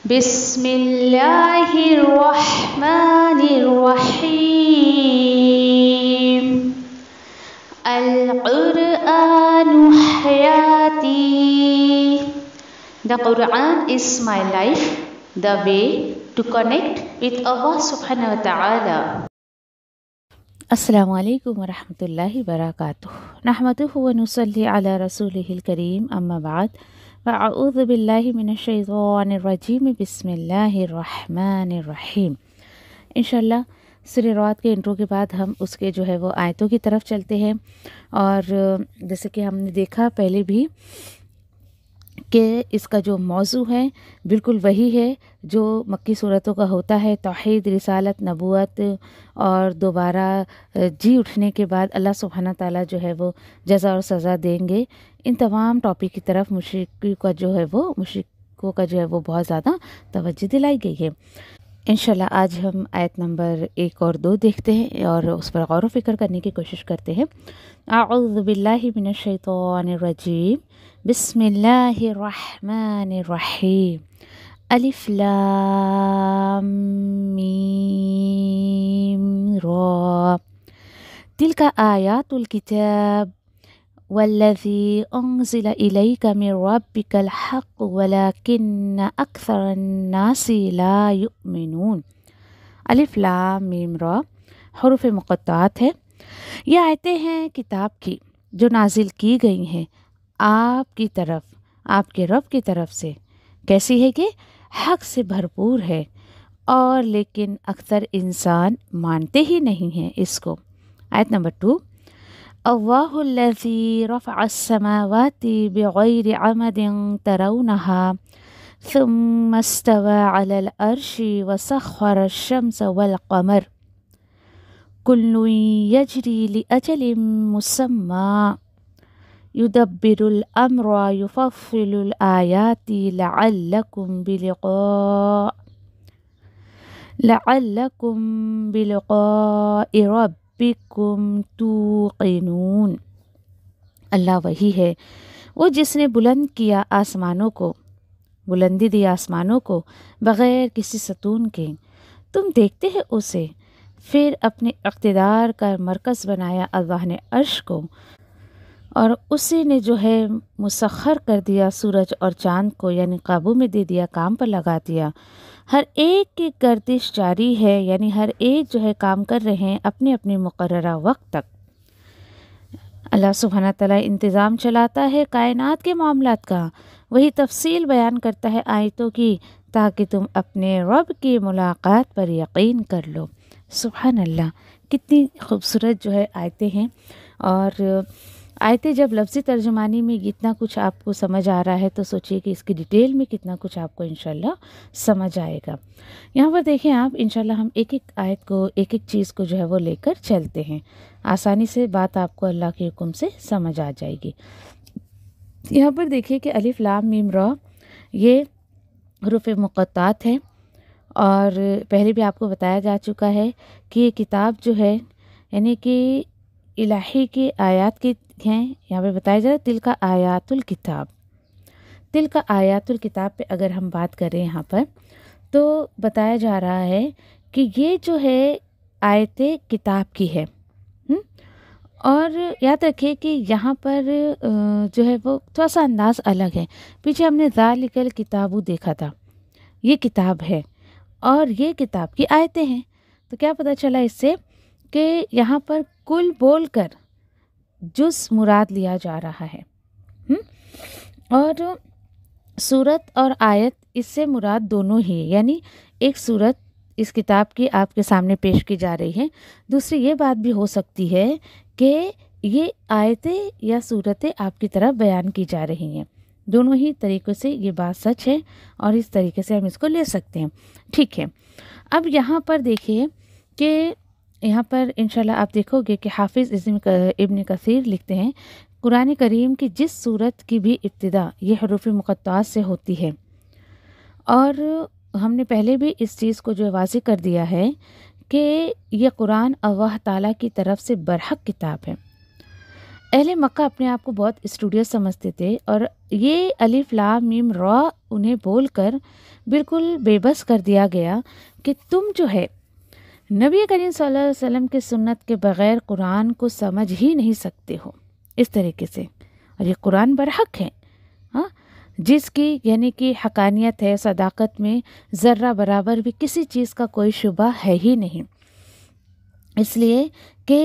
بسم الله الرحمن الرحيم القرآن حياتي The Quran is my life, the way to connect with Allah subhanahu wa ta'ala. السلام عليكم ورحمة الله وبركاته نحمده ونصلي على رسوله الكريم أما بعد वाउज़बिल्लिमिनशवानरजीम बसमीम इन सुरवात के intro के बाद हम उसके जो है वो आयतों की तरफ चलते हैं और जैसे कि हमने देखा पहले भी कि इसका जो मौजू है बिल्कुल वही है जो मक्की सूरतों का होता है तोहद रिसालत नबूत और दोबारा जी उठने के बाद अल्लाह सुबहाना ताला जो है वो जजा और सज़ा देंगे इन तमाम टॉपिक की तरफ मशीक का जो है वो मशीकों का जो है वो बहुत ज़्यादा तोज्जो दिलाई गई है इन आज हम आयत नंबर एक और दो देखते हैं और उस पर गौर व फिक्र करने की कोशिश करते हैं आउज़बिल्लिमिनशैतरजीम بسم الله الرحمن الرحيم ألف لام ميم را تلك آيات الكتاب والذي أنزل إليك من ربك الحق ولكن أكثر الناس لا يؤمنون ألف لام ميم را حروف مقطعات هي ये आयतें हैं किताब كي जो नाजिल आपकी तरफ आपके रब की तरफ से कैसी है कि हक से भरपूर है और लेकिन अक्सर इंसान मानते ही नहीं हैं इसको आयत नंबर टू अल्लाहल्लज़ी रफ़ासमावाति बग़ैर अमद तरौनहा ثم استوى على الأرش وسخر الشمس والقمر يدبر الأمر ويفصل الآيات لعلكم بلقاء لعلكم بلقاء ربكم توقنون अल्लाह वही है वो जिसने बुलंद किया आसमानों को बुलंदी दी आसमानों को बग़ैर किसी सतून के तुम देखते हैं उसे फिर अपने अकतदार का मरकज़ बनाया अल्लाह ने अर्श को और उसी ने जो है मुसखर कर दिया सूरज और चांद को यानी काबू में दे दिया काम पर लगा दिया हर एक की गर्दिश जारी है यानी हर एक जो है काम कर रहे हैं अपने अपने मुकर वक्त तक अल्लाह सुबहाना तला इंतज़ाम चलाता है कायनात के मामला का वही तफसील बयान करता है आयतों की ताकि तुम अपने रब की मुलाकात पर यकीन कर लो सुबहान अल्लाह कितनी खूबसूरत जो है आयतें हैं और आयते जब लफ्ज़ी तर्जुमानी में इतना कुछ आपको समझ आ रहा है तो सोचिए कि इसकी डिटेल में कितना कुछ आपको इन समझ आएगा यहाँ पर देखें आप इन हम एक एक आयत को एक एक चीज़ को जो है वो लेकर चलते हैं आसानी से बात आपको अल्लाह के हुक्म से समझ आ जाएगी यहाँ पर देखिए कि अलिफ लाम मीम रॉ ये रुफ़ मुक़ात है और पहले भी आपको बताया जा चुका है कि ये किताब जो है यानी कि इलाही के आयात के हैं यहाँ पे बताया जा रहा है तिल का आयातुल किताब तिल का आयातुल किताब पे अगर हम बात करें यहाँ पर तो बताया जा रहा है कि ये जो है आयत किताब की है हुँ? हम्म? और याद रखिए कि यहाँ पर जो है वो थोड़ा सा अंदाज़ अलग है पीछे हमने जालिकल किताबू देखा था ये किताब है और ये किताब की आयतें हैं तो क्या पता चला इससे कि यहाँ पर कुल बोलकर जुस मुराद लिया जा रहा है हुँ? और सूरत और आयत इससे मुराद दोनों ही है यानी एक सूरत इस किताब की आपके सामने पेश की जा रही है दूसरी ये बात भी हो सकती है कि ये आयतें या सूरतें आपकी तरफ बयान की जा रही हैं दोनों ही तरीक़ों से ये बात सच है और इस तरीके से हम इसको ले सकते हैं ठीक है अब यहाँ पर देखिए कि यहाँ पर इंशाल्लाह आप देखोगे कि हाफिज़ इज़म इबन कसीर लिखते हैं कुरान करीम की जिस सूरत की भी इब्तदा ये हरूफ मुक़ात से होती है और हमने पहले भी इस चीज़ को जो वाज कर दिया है कि यह कुरान अल्लाह ताला की तरफ से बरहक किताब है अहले मक्का अपने आप को बहुत स्टूडियस समझते थे और ये अलिफ ला मीम रॉ उन्हें बोलकर बिल्कुल बेबस कर दिया गया कि तुम जो है नबी करीम सल्लल्लाहु अलैहि वसल्लम की सुन्नत के बग़ैर कुरान को समझ ही नहीं सकते हो इस तरीके से और ये कुरान बरहक है हाँ जिसकी यानी कि हकानियत है सदाकत में ज़र्रा बराबर भी किसी चीज़ का कोई शुबा है ही नहीं इसलिए कि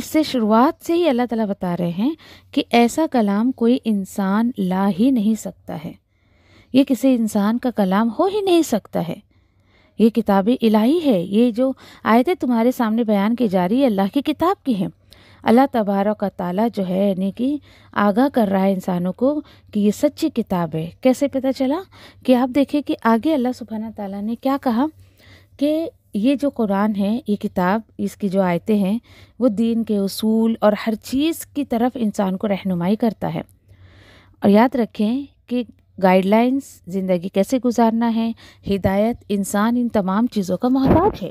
इससे शुरुआत से ही अल्लाह ताला बता रहे हैं कि ऐसा कलाम कोई इंसान ला ही नहीं सकता है ये किसी इंसान का कलाम हो ही नहीं सकता है ये किताबें इलाही है ये जो आयतें तुम्हारे सामने बयान की जा रही है अल्लाह की किताब की हैं अल्लाह का ताला जो है यानी कि आगाह कर रहा है इंसानों को कि ये सच्ची किताब है कैसे पता चला कि आप देखिए कि आगे अल्लाह सुबहाना ताला ने क्या कहा कि ये जो कुरान है ये किताब इसकी जो आयतें हैं वो दीन के असूल और हर चीज़ की तरफ इंसान को रहनुमाई करता है और याद रखें कि गाइडलाइंस ज़िंदगी कैसे गुजारना है हिदायत इंसान इन तमाम चीज़ों का मोहताज है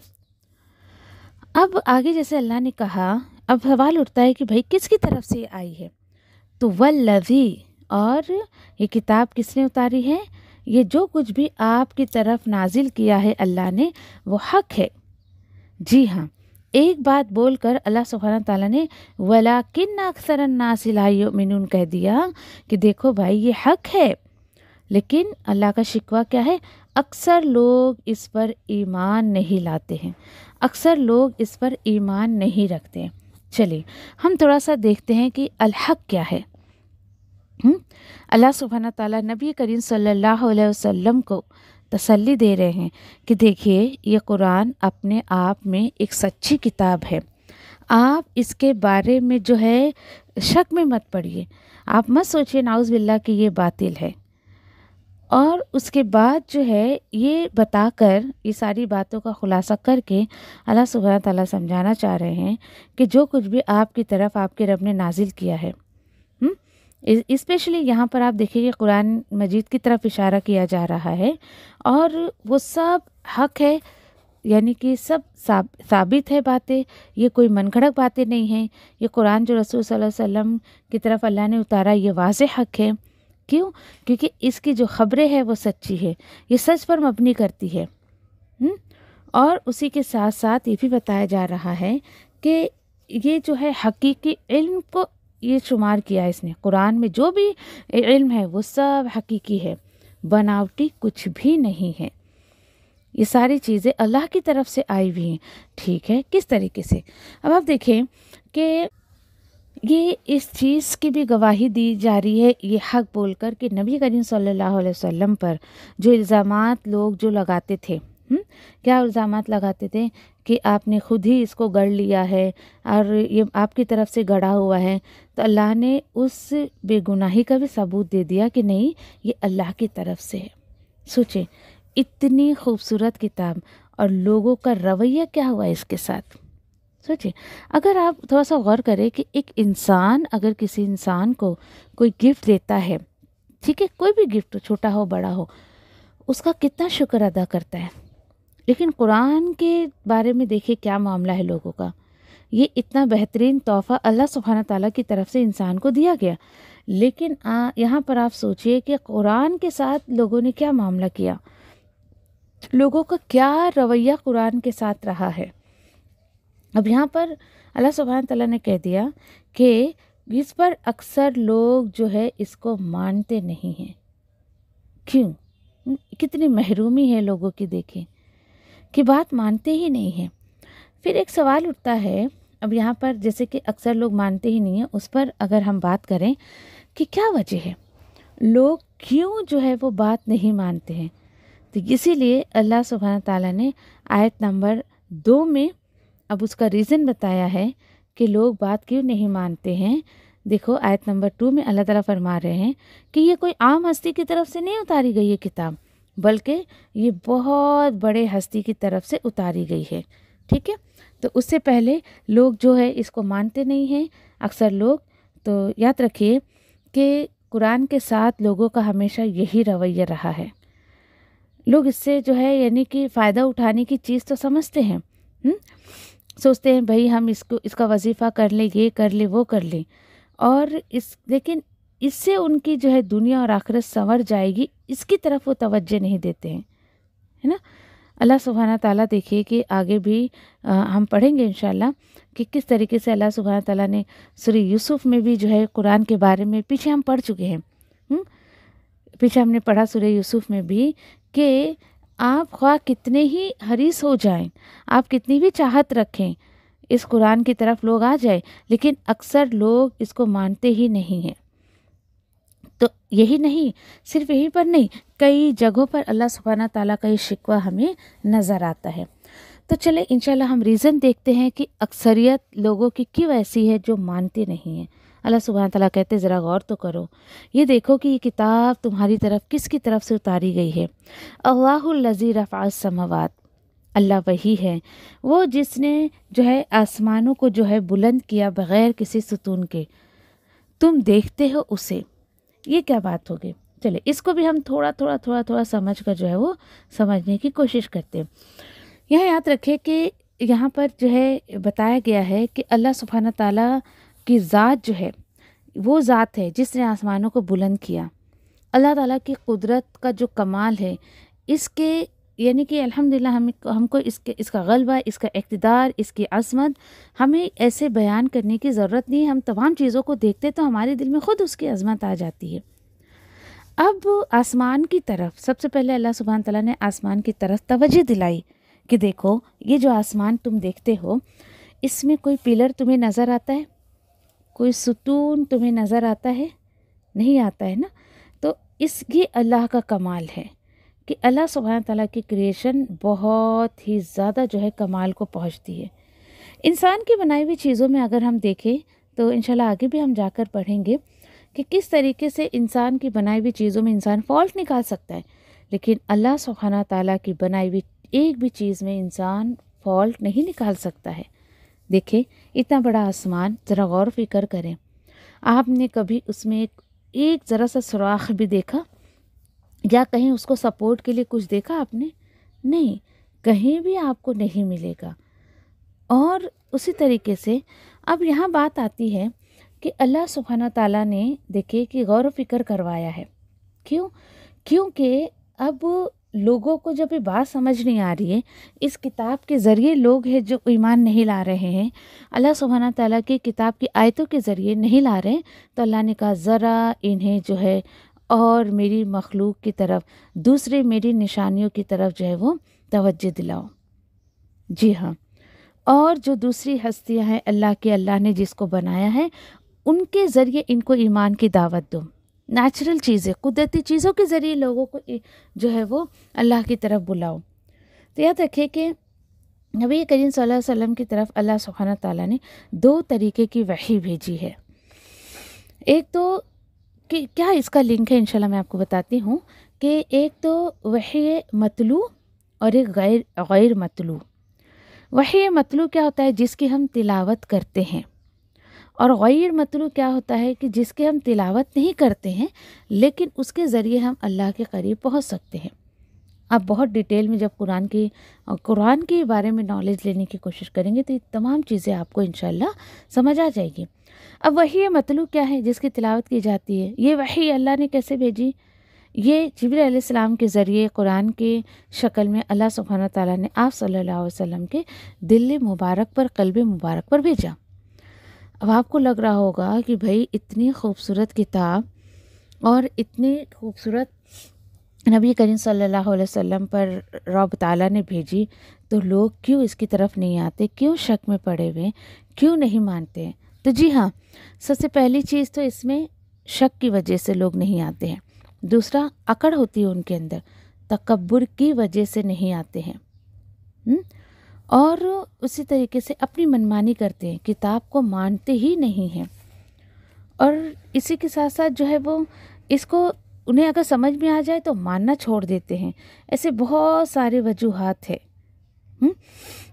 अब आगे जैसे अल्लाह ने कहा अब सवाल उठता है कि भाई किसकी तरफ से आई है तो लवी और ये किताब किसने उतारी है ये जो कुछ भी आपकी तरफ नाजिल किया है अल्लाह ने वो हक है जी हाँ एक बात बोलकर अल्लाह सुबहान ताला ने वला किन अक्सर नासिलाई मिन कह दिया कि देखो भाई ये हक है लेकिन अल्लाह का शिकवा क्या है अक्सर लोग इस पर ईमान नहीं लाते हैं अक्सर लोग इस पर ईमान नहीं रखते हैं चलिए हम थोड़ा सा देखते हैं कि अलहक क्या है हम्म, अल्लाह सुबहान तला नबी करीम सल्लल्लाहु अलैहि वसल्लम को तसल्ली दे रहे हैं कि देखिए ये कुरान अपने आप में एक सच्ची किताब है आप इसके बारे में जो है शक में मत पड़िए आप मत सोचिए नाउज़ बिल्ला कि ये बातिल है और उसके बाद जो है ये बताकर ये सारी बातों का खुलासा करके अल्लाह सुबह तला समझाना चाह रहे हैं कि जो कुछ भी आपकी तरफ आपके रब ने नाजिल किया है इस्पेशली यहाँ पर आप देखिए कुरान मजीद की तरफ इशारा किया जा रहा है और वो सब हक है यानी कि सब साबित है बातें ये कोई मनगढ़ बातें नहीं हैं ये कुरान जो रसूल सल्लल्लाहु अलैहि वसल्लम की तरफ अल्लाह ने उतारा ये वाज हक है क्यों क्योंकि इसकी जो ख़बरें हैं वो सच्ची है ये सच पर मबनी करती है हुँ? हम्म? और उसी के साथ साथ ये भी बताया जा रहा है कि ये जो है हकीकी इल्म को ये शुमार किया इसने कुरान में जो भी इल्म है वो सब हकीकी है बनावटी कुछ भी नहीं है ये सारी चीज़ें अल्लाह की तरफ से आई हुई हैं ठीक है किस तरीके से अब आप देखें कि ये इस चीज़ की भी गवाही दी जा रही है ये हक बोलकर कि नबी करीम सल्लल्लाहु अलैहि वसल्लम पर जो इल्ज़ाम लोग जो लगाते थे हुँ? क्या इल्ज़ाम लगाते थे कि आपने खुद ही इसको गढ़ लिया है और ये आपकी तरफ से गढ़ा हुआ है तो अल्लाह ने उस बेगुनाही का भी सबूत दे दिया कि नहीं ये अल्लाह की तरफ से है सोचें इतनी खूबसूरत किताब और लोगों का रवैया क्या हुआ इसके साथ सोचिए अगर आप थोड़ा सा गौर करें कि एक इंसान अगर किसी इंसान को कोई गिफ्ट देता है ठीक है कोई भी गिफ्ट छोटा हो बड़ा हो उसका कितना शुक्र अदा करता है लेकिन कुरान के बारे में देखिए क्या मामला है लोगों का ये इतना बेहतरीन तोहफ़ा अल्लाह सुबहाना ताला की तरफ से इंसान को दिया गया लेकिन यहाँ पर आप सोचिए कि कुरान के साथ लोगों ने क्या मामला किया लोगों का क्या रवैया कुरान के साथ रहा है अब यहाँ पर अल्लाह सुबहान तला ने कह दिया कि इस पर अक्सर लोग जो है इसको मानते नहीं हैं क्यों कितनी महरूमी है लोगों की देखें कि बात मानते ही नहीं है फिर एक सवाल उठता है अब यहाँ पर जैसे कि अक्सर लोग मानते ही नहीं हैं उस पर अगर हम बात करें कि क्या वजह है लोग क्यों जो है वो बात नहीं मानते हैं तो इसीलिए अल्लाह सुबहाना तला ने आयत नंबर दो में अब उसका रीज़न बताया है कि लोग बात क्यों नहीं मानते हैं देखो आयत नंबर टू में अल्लाह ताला फरमा रहे हैं कि ये कोई आम हस्ती की तरफ से नहीं उतारी गई ये किताब बल्कि ये बहुत बड़े हस्ती की तरफ से उतारी गई है ठीक है तो उससे पहले लोग जो है इसको मानते नहीं हैं अक्सर लोग तो याद रखिए कि कुरान के साथ लोगों का हमेशा यही रवैया रहा है लोग इससे जो है यानी कि फ़ायदा उठाने की चीज़ तो समझते हैं हुँ? हम्म? सोचते हैं भाई हम इसको इसका वजीफ़ा कर लें ये कर लें वो कर लें और इस लेकिन इससे उनकी जो है दुनिया और आखिरत संवर जाएगी इसकी तरफ वो तवज्जो नहीं देते हैं है ना अल्लाह सुबहाना ताला देखिए कि आगे भी आ, हम पढ़ेंगे इन कि किस तरीके से अल्लाह सुबहाना ताला ने सूर्य यूसुफ में भी जो है कुरान के बारे में पीछे हम पढ़ चुके हैं हुँ? पीछे हमने पढ़ा सूर्य यूसुफ में भी कि आप ख्वा कितने ही हरीस हो जाएं आप कितनी भी चाहत रखें इस कुरान की तरफ लोग आ जाए लेकिन अक्सर लोग इसको मानते ही नहीं हैं तो यही नहीं सिर्फ यहीं पर नहीं कई जगहों पर अल्लाह सुबहाना ताला का ये शिकवा हमें नज़र आता है तो चले इनशाला हम रीज़न देखते हैं कि अक्सरियत लोगों की क्यों ऐसी है जो मानते नहीं हैं अल्लाह सुबह तला कहते ज़रा गौर तो करो ये देखो कि ये किताब तुम्हारी तरफ किसकी तरफ से उतारी गई है अल्लाजी समवाद अल्लाह वही है वो जिसने जो है आसमानों को जो है बुलंद किया बग़ैर किसी सुतून के तुम देखते हो उसे ये क्या बात होगी चले इसको भी हम थोड़ा थोड़ा थोड़ा थोड़ा समझ कर जो है वो समझने की कोशिश करते हैं यह याद रखें कि यहाँ पर जो है बताया गया है कि अल्लाह सुबहाना ताला की ज़ात जो है वो ज़ात है जिसने आसमानों को बुलंद किया अल्लाह ताला की कुदरत का जो कमाल है इसके यानी कि अल्हम्दुलिल्लाह हम हमको इसके इसका गलबा इसका इकतदार इसकी अजमत हमें ऐसे बयान करने की ज़रूरत नहीं हम तमाम चीज़ों को देखते तो हमारे दिल में ख़ुद उसकी अजमत आ जाती है अब आसमान की तरफ सबसे पहले अल्लाह सुबहान तला ने आसमान की तरफ तवज्जो दिलाई कि देखो ये जो आसमान तुम देखते हो इसमें कोई पिलर तुम्हें नज़र आता है कोई सुतून तुम्हें नज़र आता है नहीं आता है ना तो इस ये अल्लाह का कमाल है कि अल्लाह सुबहान तला की क्रिएशन बहुत ही ज़्यादा जो है कमाल को पहुँचती है इंसान की बनाई हुई चीज़ों में अगर हम देखें तो इन आगे भी हम जाकर पढ़ेंगे कि किस तरीके से इंसान की बनाई हुई चीज़ों में इंसान फॉल्ट निकाल सकता है लेकिन अल्लाह सुबहाना ताली की बनाई हुई एक भी चीज़ में इंसान फॉल्ट नहीं निकाल सकता है देखे इतना बड़ा आसमान ज़रा गौर फिक्र करें आपने कभी उसमें एक एक ज़रा सा सुराख भी देखा या कहीं उसको सपोर्ट के लिए कुछ देखा आपने नहीं कहीं भी आपको नहीं मिलेगा और उसी तरीके से अब यहाँ बात आती है कि अल्लाह सुबहाना ताला ने देखे कि गौर फिक्र करवाया है क्यों क्योंकि अब लोगों को जब ये बात समझ नहीं आ रही है इस किताब के ज़रिए लोग हैं जो ईमान नहीं ला रहे हैं अल्लाह सुबहाना तला की किताब की आयतों के ज़रिए नहीं ला रहे तो अल्लाह ने कहा ज़रा इन्हें जो है और मेरी मखलूक की तरफ दूसरे मेरी निशानियों की तरफ जो है वो तवज्जो दिलाओ जी हाँ और जो दूसरी हस्तियाँ हैं अल्लाह के अल्लाह ने जिसको बनाया है उनके ज़रिए इनको ईमान की दावत दो नेचुरल चीज़ें कुदरती चीज़ों के ज़रिए लोगों को जो है वो अल्लाह की तरफ बुलाओ तो याद रखें कि नबी करीम सल वसम वसल्लम की तरफ अल्लाह सुखाना ताला ने दो तरीके की वही भेजी है एक तो कि क्या इसका लिंक है इंशाल्लाह मैं आपको बताती हूँ कि एक तो वही मतलू और एक गैर गैर मतलू वही मतलू क्या होता है जिसकी हम तिलावत करते हैं और गैर मतलू क्या होता है कि जिसके हम तिलावत नहीं करते हैं लेकिन उसके ज़रिए हम अल्लाह के करीब पहुंच सकते हैं आप बहुत डिटेल में जब कुरान की कुरान के बारे में नॉलेज लेने की कोशिश करेंगे तो ये तमाम चीज़ें आपको इन समझ आ जाएगी अब वही मतलू क्या है जिसकी तिलावत की जाती है ये वही अल्लाह ने कैसे भेजी ये जबरीसम के ज़रिए कुरान के शक्ल में अल्लाह सुबहाना ताली ने आप सल्लल्लाहु अलैहि वसल्लम के दिल मुबारक पर कल्ब मुबारक पर भेजा अब आपको लग रहा होगा कि भाई इतनी खूबसूरत किताब और इतनी खूबसूरत नबी करीम सल्लल्लाहु अलैहि वसल्लम पर रब ताला ने भेजी तो लोग क्यों इसकी तरफ नहीं आते क्यों शक में पड़े हुए क्यों नहीं मानते तो जी हाँ सबसे पहली चीज़ तो इसमें शक की वजह से लोग नहीं आते हैं दूसरा अकड़ होती है उनके अंदर तकबर की वजह से नहीं आते हैं हुँ? हम्म? और उसी तरीके से अपनी मनमानी करते हैं किताब को मानते ही नहीं हैं और इसी के साथ साथ जो है वो इसको उन्हें अगर समझ में आ जाए तो मानना छोड़ देते हैं ऐसे बहुत सारे वजूहत है हुँ? हम्म?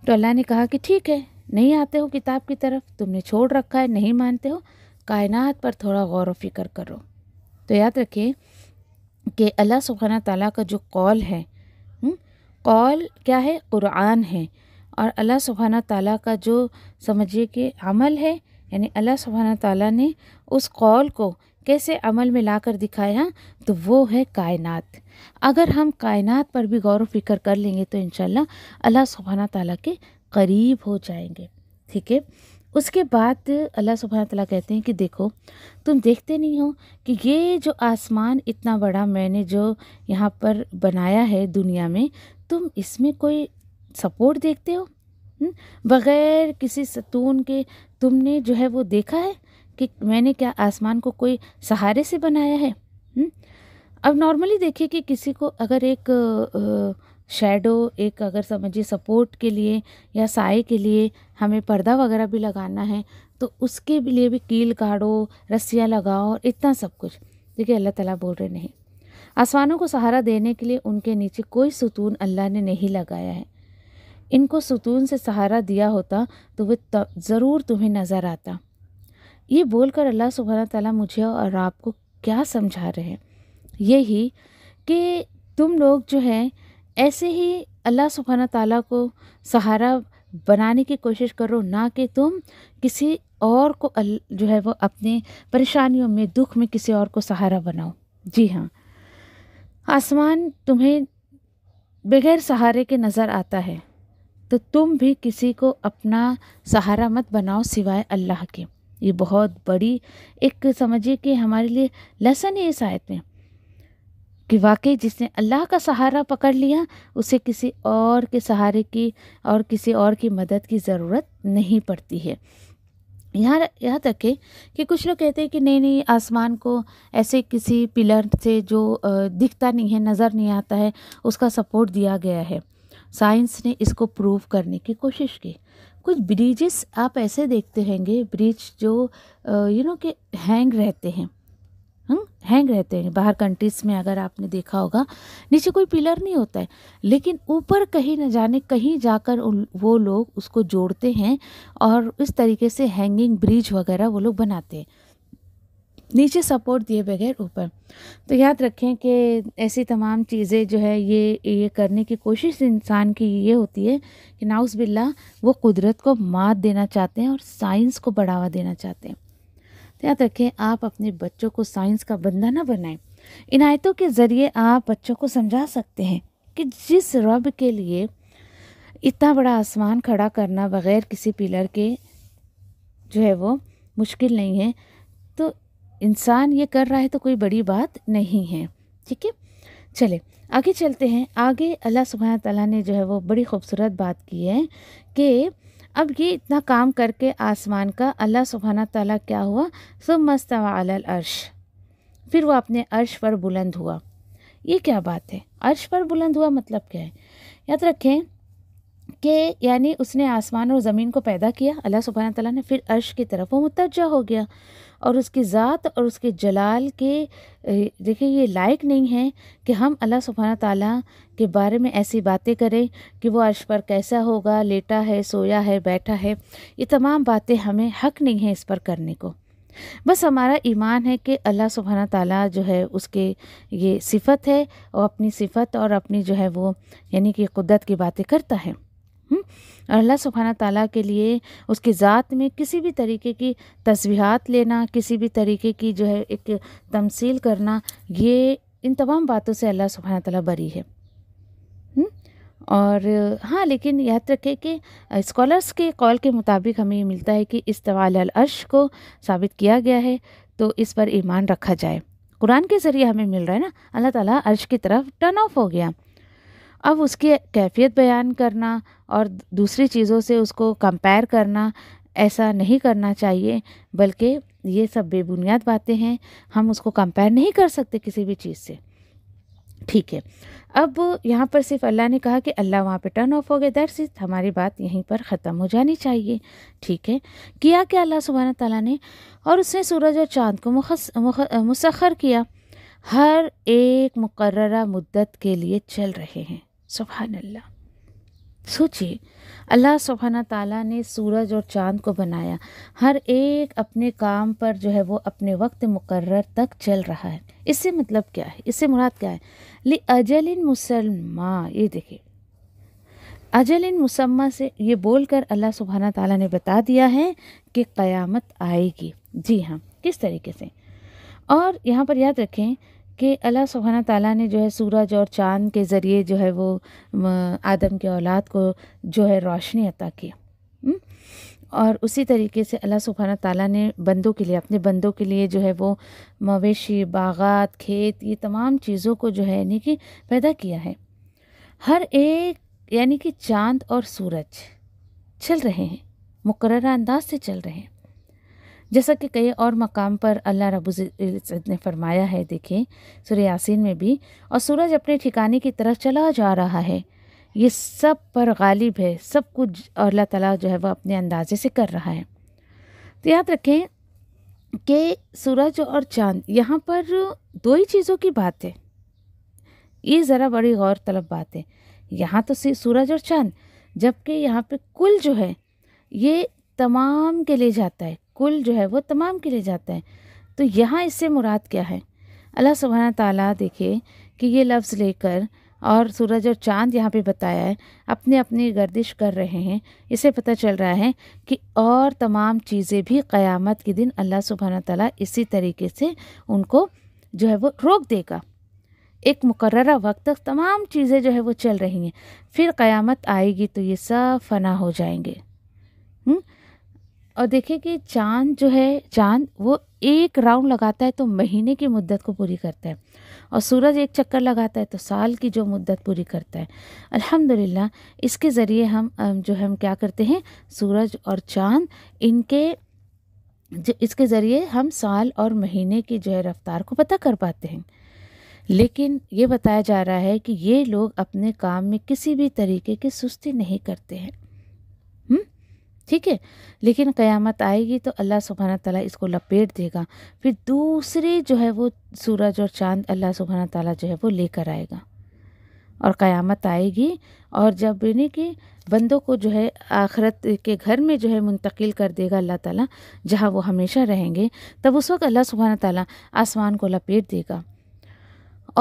तो अल्लाह ने कहा कि ठीक है नहीं आते हो किताब की तरफ तुमने छोड़ रखा है नहीं मानते हो कायनात पर थोड़ा गौर व फिक्र करो तो याद रखिए कि अल्लाह सुबहाना तला का जो कौल है हम्म? कौल क्या है कुरान है और अल्लाह सुबहाना ताला का जो समझिए कि अमल है यानी अल्लाह सुबहाना ताला ने उस कौल को कैसे अमल में लाकर दिखाया तो वो है कायनात अगर हम कायनात पर भी गौर फिक्र कर लेंगे तो इन अल्लाह सुबहाना ताला के करीब हो जाएंगे ठीक है उसके बाद अल्लाह सुबहाना तला कहते हैं कि देखो तुम देखते नहीं हो कि ये जो आसमान इतना बड़ा मैंने जो यहाँ पर बनाया है दुनिया में तुम इसमें कोई सपोर्ट देखते हो हम्म? बग़ैर किसी सतून के तुमने जो है वो देखा है कि मैंने क्या आसमान को कोई सहारे से बनाया है हम्म? अब नॉर्मली देखिए कि किसी को अगर एक शेडो एक अगर समझिए सपोर्ट के लिए या साय के लिए हमें पर्दा वगैरह भी लगाना है तो उसके लिए भी कील काढ़ो रस्सियाँ लगाओ और इतना सब कुछ देखिए अल्लाह ताला बोल रहे नहीं आसमानों को सहारा देने के लिए उनके नीचे कोई सुतून अल्लाह ने नहीं लगाया है इनको सुतून से सहारा दिया होता तो वे ज़रूर तुम्हें नज़र आता ये बोलकर अल्लाह सुबहाना तला मुझे और आपको क्या समझा रहे हैं यही कि तुम लोग जो हैं ऐसे ही अल्लाह सुबहाना तला को सहारा बनाने की कोशिश करो ना कि तुम किसी और को जो है वो अपने परेशानियों में दुख में किसी और को सहारा बनाओ जी हाँ आसमान तुम्हें बगैर सहारे के नज़र आता है तो तुम भी किसी को अपना सहारा मत बनाओ सिवाय अल्लाह के ये बहुत बड़ी एक समझिए कि हमारे लिए लेसन है इस आयत में कि वाकई जिसने अल्लाह का सहारा पकड़ लिया उसे किसी और के सहारे की और किसी और की मदद की ज़रूरत नहीं पड़ती है यहाँ यहाँ तक है कि कुछ लोग कहते हैं कि नहीं नहीं आसमान को ऐसे किसी पिलर से जो दिखता नहीं है नज़र नहीं आता है उसका सपोर्ट दिया गया है साइंस ने इसको प्रूव करने की कोशिश की कुछ ब्रिजेस आप ऐसे देखते होंगे ब्रिज जो यू नो कि हैंग रहते हैं हम हम्म? हैंग रहते हैं बाहर कंट्रीज़ में अगर आपने देखा होगा नीचे कोई पिलर नहीं होता है लेकिन ऊपर कहीं न जाने कहीं जाकर उन वो लोग उसको जोड़ते हैं और इस तरीके से हैंगिंग ब्रिज वगैरह वो लोग बनाते हैं नीचे सपोर्ट दिए बगैर ऊपर तो याद रखें कि ऐसी तमाम चीज़ें जो है ये ये करने की कोशिश इंसान की ये होती है कि नाउस बिल्ला वो कुदरत को मात देना चाहते हैं और साइंस को बढ़ावा देना चाहते हैं तो याद रखें आप अपने बच्चों को साइंस का बंदा ना बनाएं इन आयतों के ज़रिए आप बच्चों को समझा सकते हैं कि जिस रब के लिए इतना बड़ा आसमान खड़ा करना बग़ैर किसी पिलर के जो है वो मुश्किल नहीं है तो इंसान ये कर रहा है तो कोई बड़ी बात नहीं है ठीक है चले आगे चलते हैं आगे अल्लाह सुबह तला ने जो है वो बड़ी खूबसूरत बात की है कि अब ये इतना काम करके आसमान का अल्लाह सुबहाना तला क्या हुआ सब मस्तवाल अर्श फिर वो अपने अर्श पर बुलंद हुआ ये क्या बात है अर्श पर बुलंद हुआ मतलब क्या है याद रखें कि यानी उसने आसमान और ज़मीन को पैदा किया अल्लाह सुबहाना तला ने फिर अर्श की तरफ वो मुतवजा हो गया और उसकी ज़ात और उसके जलाल के देखिए ये लायक नहीं है कि हम अल्लाह सुबहाना ताली के बारे में ऐसी बातें करें कि वो अर्श पर कैसा होगा लेटा है सोया है बैठा है ये तमाम बातें हमें हक नहीं है इस पर करने को बस हमारा ईमान है कि अल्लाह सुबहाना ताला जो है उसके ये सिफत है और अपनी सिफत और अपनी जो है वो यानी कि कुदरत की बातें करता है हम्म, अल्लाह सुबहाना ताला के लिए उसकी ज़ात में किसी भी तरीके की तस्वीहात लेना किसी भी तरीके की जो है एक तमसील करना ये इन तमाम बातों से अल्लाह सुबहाना ताला बरी है हम्म, और हाँ लेकिन याद रखें कि स्कॉलर्स के कॉल के मुताबिक हमें ये मिलता है कि इस्तवाल अर्श को साबित किया गया है तो इस पर ईमान रखा जाए कुरान के ज़रिए हमें मिल रहा है ना अल्लाह ताला अर्श की तरफ टर्न ऑफ हो गया अब उसकी कैफियत बयान करना और दूसरी चीज़ों से उसको कंपेयर करना ऐसा नहीं करना चाहिए बल्कि ये सब बेबुनियाद बातें हैं हम उसको कंपेयर नहीं कर सकते किसी भी चीज़ से ठीक है अब यहाँ पर सिर्फ अल्लाह ने कहा कि अल्लाह वहाँ पे टर्न ऑफ हो गए दर सिर्फ हमारी बात यहीं पर ख़त्म हो जानी चाहिए ठीक है किया क्या अल्लाह सुबहाना तला ने और उसने सूरज और चाँद को मुखस, मुख, मुसखर किया हर एक मुकर्रा मुद्दत के लिए चल रहे हैं सुबहान अल्लाह सोचिए अल्लाह सुबहाना ताला ने सूरज और चांद को बनाया हर एक अपने काम पर जो है वो अपने वक्त मुकर्र तक चल रहा है इससे मतलब क्या है इससे मुराद क्या है ले अजल इन मुसलमा ये देखिए अजल इन मुसम्मा से ये बोलकर अल्लाह सुबहाना ताला ने बता दिया है कि क़यामत आएगी जी हाँ किस तरीके से और यहाँ पर याद रखें कि अल्लाह सुबहाना ताला ने जो है सूरज और चाँद के ज़रिए जो है वो आदम के औलाद को जो है रोशनी अता की हम्म? और उसी तरीके से अल्लाह सुबहाना ताला ने बंदों के लिए अपने बंदों के लिए जो है वो मवेशी बागात खेत ये तमाम चीज़ों को जो है यानी कि पैदा किया है हर एक यानी कि चांद और सूरज चल रहे हैं मुकर अंदाज से चल रहे हैं जैसा कि कई और मकाम पर अल्लाह रबुज़्ज़त ने फरमाया है देखे सुर यासीन में भी और सूरज अपने ठिकाने की तरफ चला जा रहा है ये सब पर गालिब है सब कुछ अल्लाह ताला जो है वह अपने अंदाजे से कर रहा है तो याद रखें कि सूरज और चांद यहाँ पर दो ही चीज़ों की बात है ये ज़रा बड़ी गौर तलब बात है यहाँ तो सिर्फ सूरज और चांद जबकि यहाँ पे कुल जो है ये तमाम के ले जाता है कुल जो है वो तमाम के लिए जाता है तो यहाँ इससे मुराद क्या है अल्लाह सुबहाना ताला देखे कि ये लफ्ज़ लेकर और सूरज और चांद यहाँ पे बताया है अपने अपने गर्दिश कर रहे हैं इसे पता चल रहा है कि और तमाम चीज़ें भी क़यामत के दिन अल्लाह सुबहाना ताली इसी तरीके से उनको जो है वो रोक देगा एक मुकर वक्त तक तमाम चीज़ें जो है वो चल रही हैं फिर क़यामत आएगी तो ये सब फना हो जाएंगे हुँ? और देखिए कि चांद जो है चांद वो एक राउंड लगाता है तो महीने की मुद्दत को पूरी करता है और सूरज एक चक्कर लगाता है तो साल की जो मुद्दत पूरी करता है अल्हम्दुलिल्लाह इसके ज़रिए हम जो हम क्या करते हैं सूरज और चांद इनके जो इसके ज़रिए हम साल और महीने की जो है रफ्तार को पता कर पाते हैं लेकिन ये बताया जा रहा है कि ये लोग अपने काम में किसी भी तरीके की सुस्ती नहीं करते हैं ठीक है लेकिन क़यामत आएगी तो अल्लाह सुबहाना ताला इसको लपेट देगा फिर दूसरे जो है वो सूरज और चांद अल्लाह सुबहाना ताली जो है वो लेकर आएगा और क़यामत आएगी और जब यानी कि बंदों को जो है आखरत के घर में जो है मुंतकिल कर देगा अल्लाह ताला जहाँ वो हमेशा रहेंगे तब उस वक्त अल्लाह सुबहाना ताली आसमान को लपेट देगा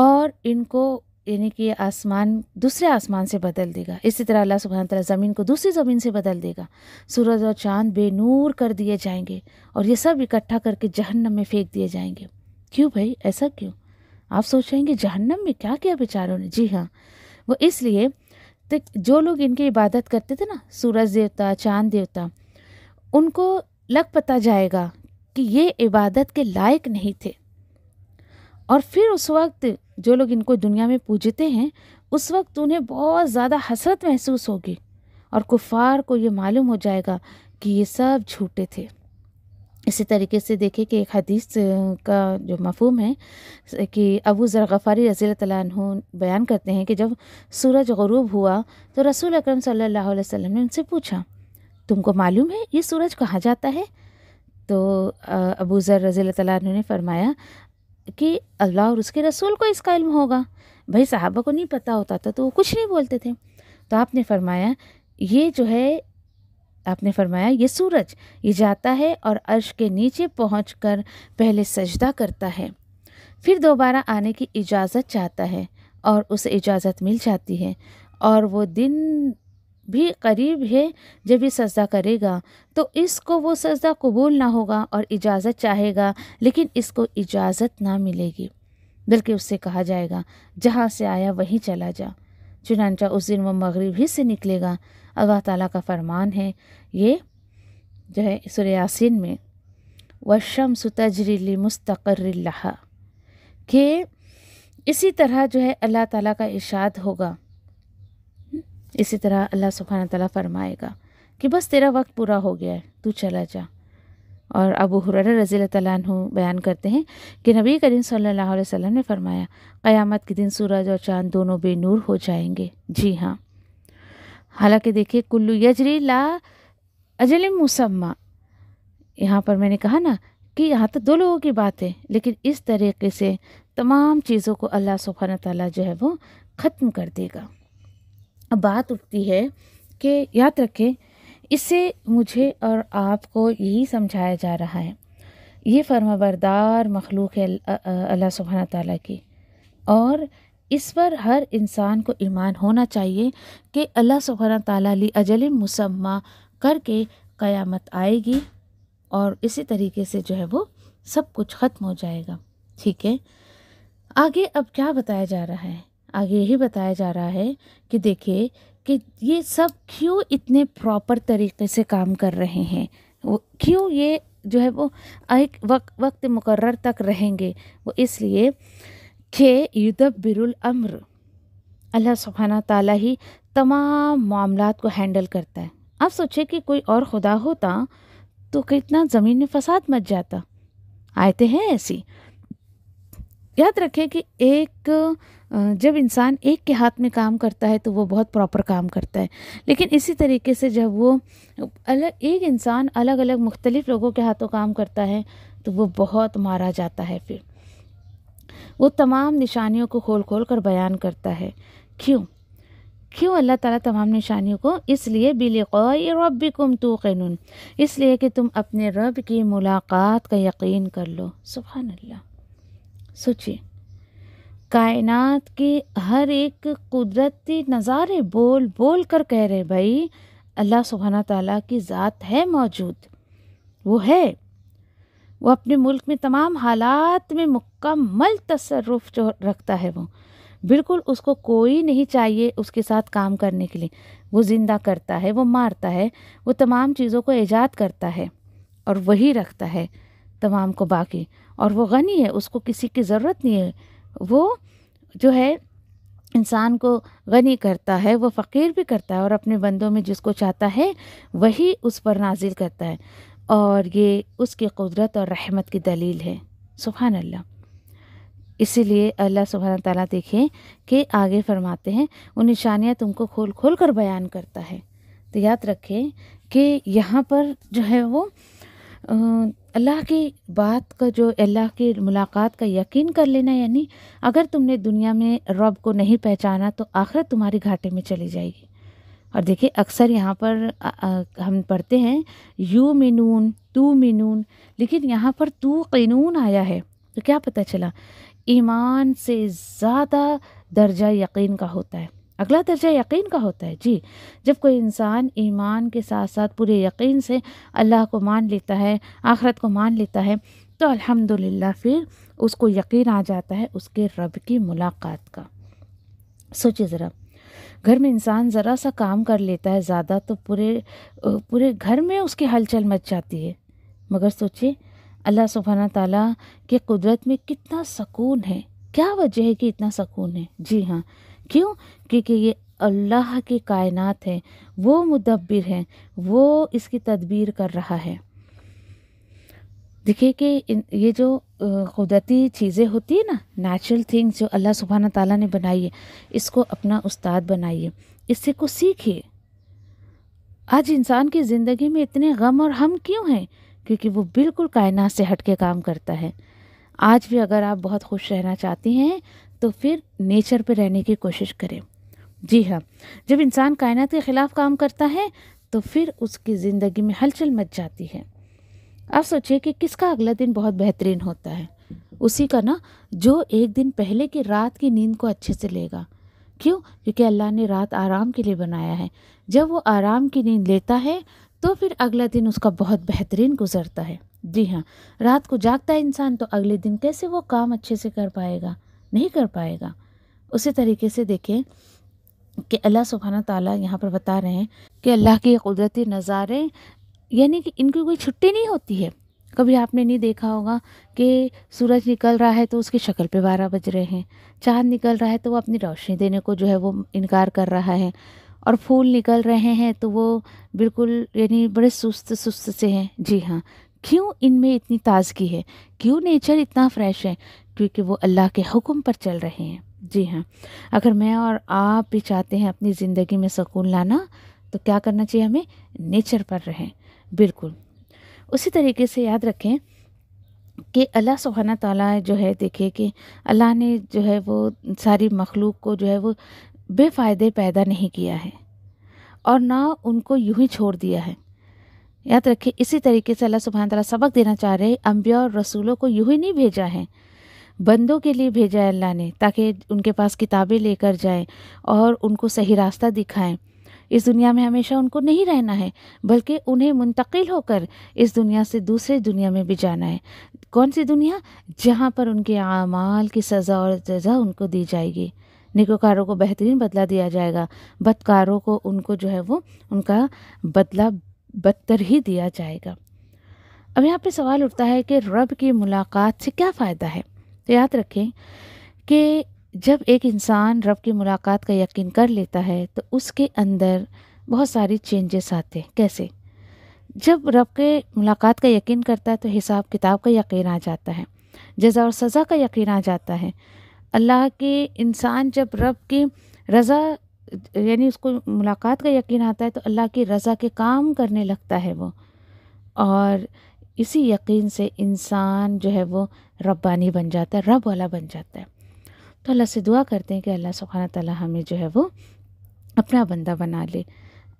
और इनको यानी कि आसमान दूसरे आसमान से बदल देगा इसी तरह अल्लाह सुबहान तला ज़मीन को दूसरी ज़मीन से बदल देगा सूरज और चाँद बेनूर कर दिए जाएंगे और ये सब इकट्ठा करके जहन्नम में फेंक दिए जाएंगे क्यों भाई ऐसा क्यों आप सोचेंगे जहन्नम में क्या किया बेचारों ने जी हाँ वो इसलिए तो जो लोग इनकी इबादत करते थे ना सूरज देवता चांद देवता उनको लग पता जाएगा कि ये इबादत के लायक नहीं थे और फिर उस वक्त जो लोग इनको दुनिया में पूजते हैं उस वक्त उन्हें बहुत ज़्यादा हसरत महसूस होगी और कुफार को ये मालूम हो जाएगा कि ये सब झूठे थे इसी तरीके से देखें कि एक हदीस का जो मफहम है कि अबू ज़र गफ़ारी रज़ी तु बयान करते हैं कि जब सूरज गरूब हुआ तो रसूल अकरम सल्लल्लाहु अलैहि वसल्लम ने उनसे पूछा तुमको मालूम है ये सूरज कहाँ जाता है तो अबू ज़र रज़ी तु ने फरमाया कि अल्लाह और उसके रसूल को इसका इल्म होगा भाई साहबा को नहीं पता होता था तो वो कुछ नहीं बोलते थे तो आपने फरमाया ये जो है आपने फरमाया ये सूरज ये जाता है और अर्श के नीचे पहुँच कर पहले सजदा करता है फिर दोबारा आने की इजाज़त चाहता है और उसे इजाज़त मिल जाती है और वो दिन भी करीब है जब ये सजदा करेगा तो इसको वो सजदा कबूल ना होगा और इजाज़त चाहेगा लेकिन इसको इजाज़त ना मिलेगी बल्कि उससे कहा जाएगा जहाँ से आया वहीं चला जा चुनानचा उस दिन वो मगरब ही से निकलेगा अल्लाह ताला का फरमान है ये जो है सुरयासिन में वशम सुतजरीली मुस्तकर के इसी तरह जो है अल्लाह ताला का इशाद होगा इसी तरह अल्लाह सुबहाना तला फरमाएगा कि बस तेरा वक्त पूरा हो गया है तू चला जा और अबू हुरर रज़ी तु बयान करते हैं कि नबी करीम सल्लल्लाहु अलैहि वसल्लम ने फरमाया क़यामत के दिन सूरज और चांद दोनों बेनूर हो जाएंगे जी हाँ हालांकि देखिए कुल्लू यजरी ला अजल मुसम्मा यहाँ पर मैंने कहा ना कि यहाँ तो दो लोगों की बात है लेकिन इस तरीके से तमाम चीज़ों को अल्लाह सुबहान ताली जो है वो ख़त्म कर देगा बात उठती है कि याद रखें इससे मुझे और आपको यही समझाया जा रहा है ये फर्माबरदार मखलूक है अल्लाह सुबहान तला की और इस पर हर इंसान को ईमान होना चाहिए कि अल्लाह सुबहान ताला अजल मुसम्मा करके क़यामत आएगी और इसी तरीके से जो है वो सब कुछ ख़त्म हो जाएगा ठीक है आगे अब क्या बताया जा रहा है आगे यही बताया जा रहा है कि देखिए कि ये सब क्यों इतने प्रॉपर तरीके से काम कर रहे हैं वो क्यों ये जो है वो एक वक, वक्त मुकर्र तक रहेंगे वो इसलिए के युद्ध बिरुल अम्र अल्लाह सुबहाना ताला ही तमाम मामला को हैंडल करता है आप सोचे कि कोई और खुदा होता तो कितना ज़मीन में फसाद मच जाता आयते हैं ऐसी याद रखें कि एक जब इंसान एक के हाथ में काम करता है तो वो बहुत प्रॉपर काम करता है लेकिन इसी तरीके से जब वो अलग एक इंसान अलग अलग मुख्तलिफ़ लोगों के हाथों काम करता है तो वो बहुत मारा जाता है फिर वो तमाम निशानियों को खोल खोल कर बयान करता है क्यों क्यों अल्लाह ताला तमाम निशानियों को इसलिए रब कुम तो तूक़िन इसलिए कि तुम अपने रब की मुलाकात का यकीन कर लो सुबहानल्ला सोचिए कायनात के हर एक कुदरती नज़ारे बोल बोल कर कह रहे भाई अल्लाह सुबहाना ताला की ज़ात है मौजूद वो है वो अपने मुल्क में तमाम हालात में मुकम्मल तसरुफ जो रखता है वो बिल्कुल उसको कोई नहीं चाहिए उसके साथ काम करने के लिए वो ज़िंदा करता है वो मारता है वो तमाम चीज़ों को ईजाद करता है और वही रखता है तमाम को बाकी और वो गनी है उसको किसी की ज़रूरत नहीं है वो जो है इंसान को गनी करता है वो फ़कीर भी करता है और अपने बंदों में जिसको चाहता है वही उस पर नाजिल करता है और ये उसकी कुदरत और रहमत की दलील है सुबहान अल्लाह इसीलिए अल्लाह सुबह ताला देखें कि आगे फरमाते हैं वो निशानियाँ तुमको खोल खोल कर बयान करता है तो याद रखें कि यहाँ पर जो है वो अल्लाह की बात का जो अल्लाह की मुलाकात का यकीन कर लेना यानी अगर तुमने दुनिया में रब को नहीं पहचाना तो आखिर तुम्हारे घाटे में चली जाएगी और देखिए अक्सर यहाँ पर आ, आ, हम पढ़ते हैं यू मिनून तू मिनून लेकिन यहाँ पर तू कानून आया है तो क्या पता चला ईमान से ज़्यादा दर्जा यकीन का होता है अगला दर्जा यकीन का होता है जी जब कोई इंसान ईमान के साथ साथ पूरे यकीन से अल्लाह को मान लेता है आखरत को मान लेता है तो अल्हम्दुलिल्लाह फिर उसको यकीन आ जाता है उसके रब की मुलाकात का सोचिए ज़रा घर में इंसान ज़रा सा काम कर लेता है ज़्यादा तो पूरे पूरे घर में उसकी हलचल मच जाती है मगर सोचिए अल्लाह सुबहाना ताला के कुदरत में कितना सकून है क्या वजह है कि इतना सकून है जी हाँ क्यों क्योंकि ये अल्लाह की कायनात है वो मुदब्बिर है वो इसकी तदबीर कर रहा है देखिए कि ये जो कुदरती चीज़ें होती है ना नेचुरल थिंग्स जो अल्लाह सुबहाना ताला ने बनाई है इसको अपना उस्ताद बनाइए इससे कुछ सीखिए आज इंसान की ज़िंदगी में इतने गम और हम क्यों हैं क्योंकि वो बिल्कुल कायनात से हट के काम करता है आज भी अगर आप बहुत खुश रहना चाहती हैं तो फिर नेचर पे रहने की कोशिश करें जी हाँ जब इंसान कायनात के ख़िलाफ़ काम करता है तो फिर उसकी ज़िंदगी में हलचल मच जाती है आप सोचिए कि किसका अगला दिन बहुत बेहतरीन होता है उसी का ना जो एक दिन पहले की रात की नींद को अच्छे से लेगा क्यों क्योंकि अल्लाह ने रात आराम के लिए बनाया है जब वो आराम की नींद लेता है तो फिर अगला दिन उसका बहुत बेहतरीन गुजरता है जी हाँ रात को जागता है इंसान तो अगले दिन कैसे वो काम अच्छे से कर पाएगा नहीं कर पाएगा उसी तरीके से देखें कि अल्लाह सुबहाना ताला यहाँ पर बता रहे हैं कि अल्लाह के कुदरती नज़ारे यानी कि इनकी कोई छुट्टी नहीं होती है कभी आपने नहीं देखा होगा कि सूरज निकल रहा है तो उसकी शक्ल पे बारह बज रहे हैं चाँद निकल रहा है तो वो अपनी रोशनी देने को जो है वो इनकार कर रहा है और फूल निकल रहे हैं तो वो बिल्कुल यानी बड़े सुस्त सुस्त से हैं जी हाँ क्यों इनमें इतनी ताज़गी है क्यों नेचर इतना फ्रेश है क्योंकि वो अल्लाह के हुक्म पर चल रहे हैं जी हाँ अगर मैं और आप भी चाहते हैं अपनी ज़िंदगी में सुकून लाना तो क्या करना चाहिए हमें नेचर पर रहें बिल्कुल उसी तरीके से याद रखें कि अल्लाह सुबहाना ताला जो है देखिए कि अल्लाह ने जो है वो सारी मखलूक को जो है वो बेफ़ायदे पैदा नहीं किया है और ना उनको यूं ही छोड़ दिया है याद रखिए इसी तरीके से अल्लाह सुबहान तला सबक देना चाह रहे अम्बिया और रसूलों को यूँ ही नहीं भेजा है बंदों के लिए भेजा है अल्लाह ने ताकि उनके पास किताबें लेकर जाएं और उनको सही रास्ता दिखाएं इस दुनिया में हमेशा उनको नहीं रहना है बल्कि उन्हें मुंतकिल होकर इस दुनिया से दूसरे दुनिया में भी जाना है कौन सी दुनिया जहाँ पर उनके अमाल की सज़ा और जजा उनको दी जाएगी निकोकारों को बेहतरीन बदला दिया जाएगा बदकारों को उनको जो है वो उनका बदला बदतर ही दिया जाएगा अब यहाँ पे सवाल उठता है कि रब की मुलाकात से क्या फ़ायदा है तो याद रखें कि जब एक इंसान रब की मुलाकात का यकीन कर लेता है तो उसके अंदर बहुत सारी चेंजेस आते हैं कैसे जब रब के मुलाकात का यकीन करता है तो हिसाब किताब का यकीन आ जाता है जजा और सज़ा का यकीन आ जाता है अल्लाह के इंसान जब रब की रज़ा यानी उसको मुलाकात का यकीन आता है तो अल्लाह की रज़ा के काम करने लगता है वो और इसी यकीन से इंसान जो है वो रब्बानी बन जाता है रब वाला बन जाता है तो अल्लाह से दुआ करते हैं कि अल्लाह सुबहाना तला हमें जो है वो अपना बंदा बना ले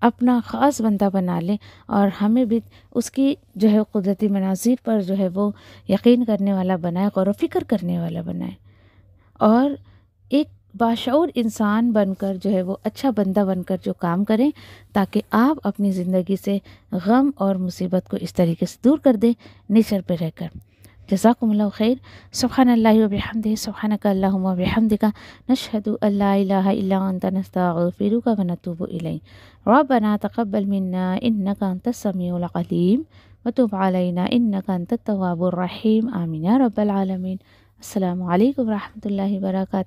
अपना ख़ास बंदा बना ले और हमें भी उसकी जो है कुदरती मनाजिर पर जो है वो यकीन करने वाला बनाए गौर व फिक्र करने वाला बनाए और एक बाशूर इंसान बनकर जो है वो अच्छा बंदा बनकर जो काम करें ताकि आप अपनी ज़िंदगी से गम और मुसीबत को इस तरीके से दूर कर दें नेचर पर रहकर जजाकमल खैर सुबहान अल्लाहमद सुबहान कामद का नशहद अल्लाफ़िर का वनतूब रबना तकबल मन्ना इन्ना का तसमीम वतुब अलैना इन्ना का तवाबुररहीम आमीना रबालमीन अल्लाम वरहमल वर्का